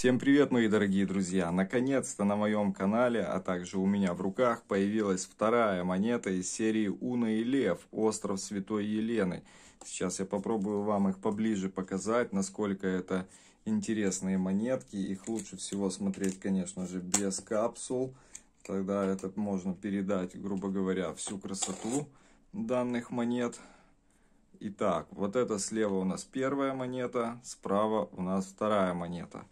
Всем привет, мои дорогие друзья! Наконец-то на моем канале, а также у меня в руках появилась вторая монета из серии Уна и Лев, остров Святой Елены. Сейчас я попробую вам их поближе показать, насколько это интересные монетки. Их лучше всего смотреть, конечно же, без капсул. Тогда это можно передать, грубо говоря, всю красоту данных монет. Итак, вот это слева у нас первая монета, справа у нас вторая монета.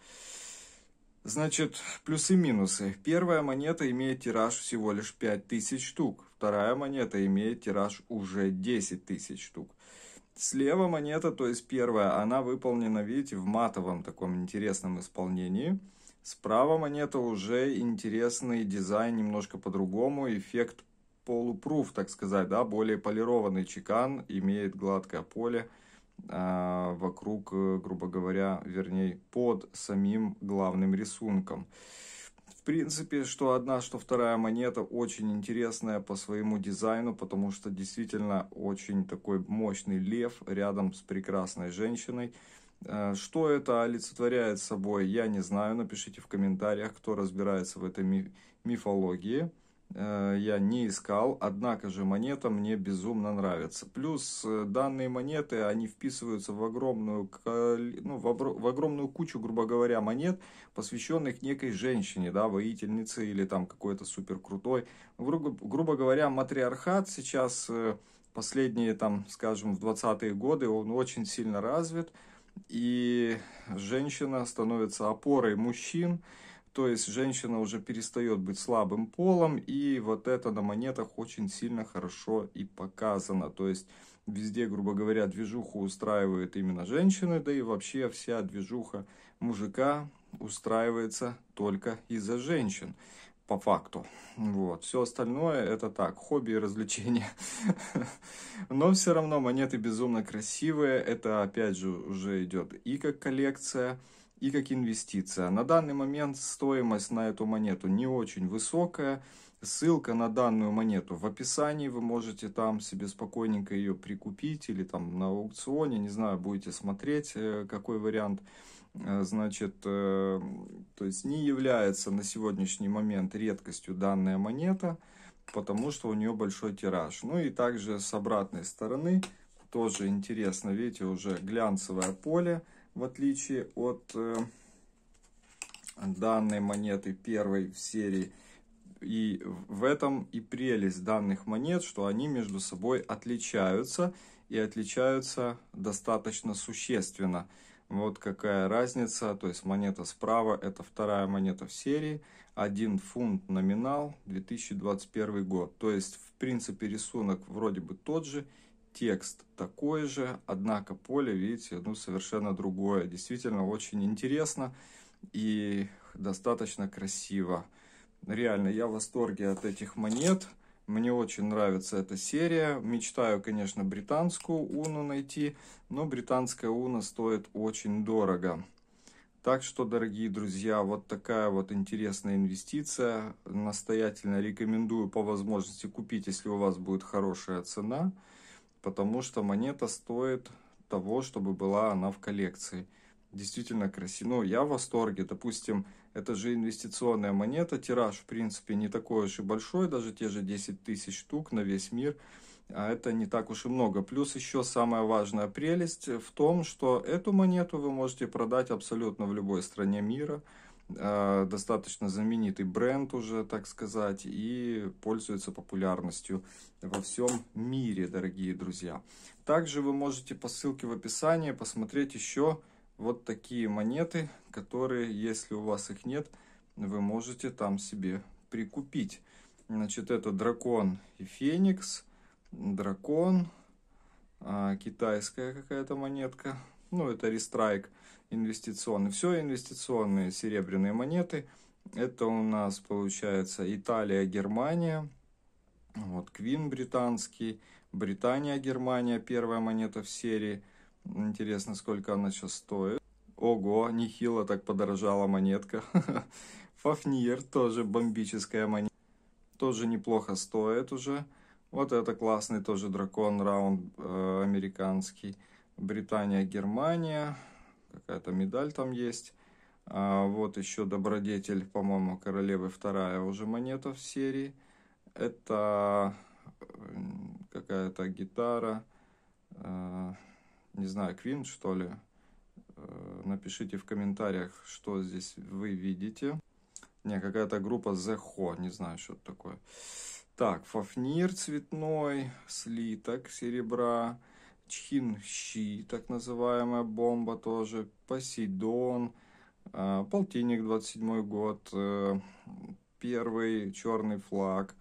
Значит, плюсы-минусы. и Первая монета имеет тираж всего лишь 5000 штук. Вторая монета имеет тираж уже 10 тысяч штук. Слева монета, то есть первая, она выполнена, видите, в матовом таком интересном исполнении. Справа монета уже интересный дизайн, немножко по-другому, эффект полупруф, так сказать, да, более полированный чекан, имеет гладкое поле. Э, вокруг, э, грубо говоря, вернее, под самим главным рисунком. В принципе, что одна, что вторая монета очень интересная по своему дизайну, потому что действительно очень такой мощный лев рядом с прекрасной женщиной. Э, что это олицетворяет собой, я не знаю. Напишите в комментариях, кто разбирается в этой мифологии. Э, я не искал, однако же монета мне безумно нравится. Плюс э, данные монеты, они вписываются в огромную, ну, в огромную кучу, грубо говоря, монет, посвященных некой женщине, да, воительнице или там какой-то суперкрутой. крутой. Грубо, грубо говоря, матриархат сейчас э, последние, там, скажем, в 20-е годы, он очень сильно развит, и женщина становится опорой мужчин, то есть женщина уже перестает быть слабым полом, и вот это на монетах очень сильно хорошо и показано. То есть везде, грубо говоря, движуху устраивают именно женщины, да и вообще вся движуха мужика устраивается только из-за женщин по факту. Вот. Все остальное это так, хобби и развлечения. Но все равно монеты безумно красивые. Это опять же уже идет и как коллекция, и как инвестиция. На данный момент стоимость на эту монету не очень высокая. Ссылка на данную монету в описании, вы можете там себе спокойненько ее прикупить или там на аукционе, не знаю, будете смотреть, э, какой вариант. Э, значит, э, то есть не является на сегодняшний момент редкостью данная монета, потому что у нее большой тираж. Ну и также с обратной стороны тоже интересно, видите, уже глянцевое поле в отличие от э, данной монеты первой в серии. И в этом и прелесть данных монет, что они между собой отличаются и отличаются достаточно существенно. Вот какая разница, то есть монета справа, это вторая монета в серии, 1 фунт номинал, 2021 год. То есть, в принципе, рисунок вроде бы тот же, текст такой же, однако поле, видите, ну, совершенно другое. Действительно очень интересно и достаточно красиво. Реально, я в восторге от этих монет. Мне очень нравится эта серия. Мечтаю, конечно, британскую уну найти, но британская уна стоит очень дорого. Так что, дорогие друзья, вот такая вот интересная инвестиция. Настоятельно рекомендую по возможности купить, если у вас будет хорошая цена потому что монета стоит того, чтобы была она в коллекции. Действительно красиво. Ну, я в восторге. Допустим, это же инвестиционная монета. Тираж, в принципе, не такой уж и большой. Даже те же 10 тысяч штук на весь мир. А это не так уж и много. Плюс еще самая важная прелесть в том, что эту монету вы можете продать абсолютно в любой стране мира. Э, достаточно знаменитый бренд уже, так сказать, и пользуется популярностью во всем мире, дорогие друзья. Также вы можете по ссылке в описании посмотреть еще вот такие монеты, которые, если у вас их нет, вы можете там себе прикупить. Значит, это дракон и феникс, дракон, а, китайская какая-то монетка, ну это рестрайк инвестиционные. Все инвестиционные серебряные монеты. Это у нас получается Италия, Германия. Вот Квин британский. Британия, Германия. Первая монета в серии. Интересно, сколько она сейчас стоит. Ого, нехило так подорожала монетка. Фафнир тоже бомбическая монета. Тоже неплохо стоит уже. Вот это классный тоже дракон раунд э, американский. Британия, Германия какая-то медаль там есть. А вот еще добродетель, по-моему, королевы вторая уже монета в серии. Это э, какая-то гитара, э, не знаю, Квин, что ли. Э, напишите в комментариях, что здесь вы видите. Не, какая-то группа The Ho, не знаю, что это такое. Так, фафнир цветной, слиток серебра, Чхинщи, так называемая бомба тоже, Посейдон, а, полтинник 27 год, э, первый черный флаг,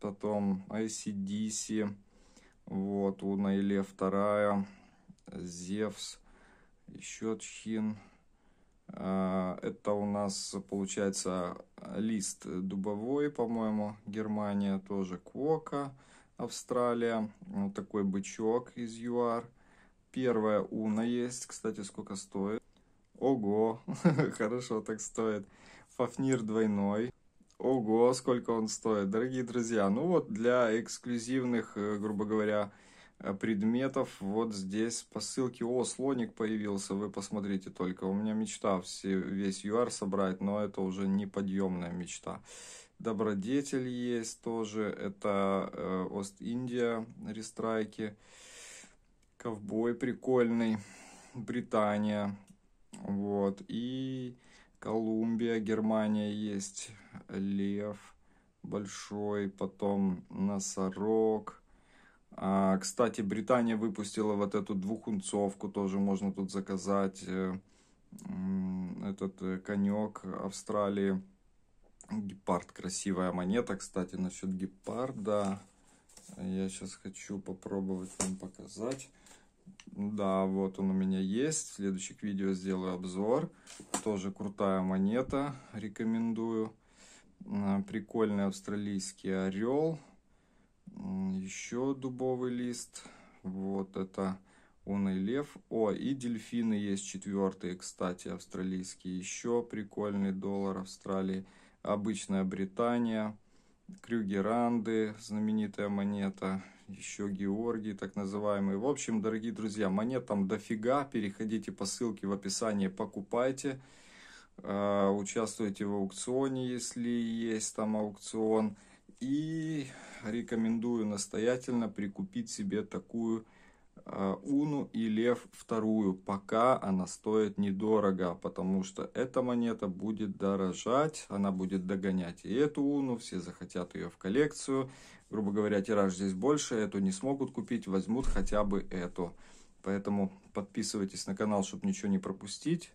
потом ICDC, а вот, Луна и Лев вторая, Зевс, еще Чхин. А, это у нас получается лист дубовой, по-моему, Германия тоже Квока. Австралия. Вот ну, такой бычок из ЮАР. Первая Уна есть. Кстати, сколько стоит? Ого, хорошо так стоит. Фафнир двойной. Ого, сколько он стоит. Дорогие друзья, ну вот для эксклюзивных, э, грубо говоря, э, предметов. Вот здесь по ссылке «О, слоник появился», вы посмотрите только. У меня мечта все, весь ЮАР собрать, но это уже неподъемная мечта. Добродетель есть тоже, это э, Ост-Индия, рестрайки. Ковбой прикольный, Британия, вот, и Колумбия, Германия есть, Лев большой, потом Носорог. А, кстати, Британия выпустила вот эту двухунцовку, тоже можно тут заказать, э, этот э, конек Австралии. Гепард красивая монета, кстати, насчет гепарда. Я сейчас хочу попробовать вам показать. Да, вот он у меня есть. В следующих видео сделаю обзор. Тоже крутая монета, рекомендую. Прикольный австралийский орел. Еще дубовый лист. Вот это он и лев. О, и дельфины есть четвертые, кстати, австралийские. Еще прикольный доллар Австралии обычная Британия, Крюгеранды, знаменитая монета, еще Георгий, так называемый. В общем, дорогие друзья, монет там дофига. Переходите по ссылке в описании, покупайте. А, участвуйте в аукционе, если есть там аукцион. И рекомендую настоятельно прикупить себе такую Э, уну и Лев вторую, пока она стоит недорого, потому что эта монета будет дорожать, она будет догонять и эту Уну, все захотят ее в коллекцию. Грубо говоря, тираж здесь больше, эту не смогут купить, возьмут хотя бы эту. Поэтому подписывайтесь на канал, чтобы ничего не пропустить.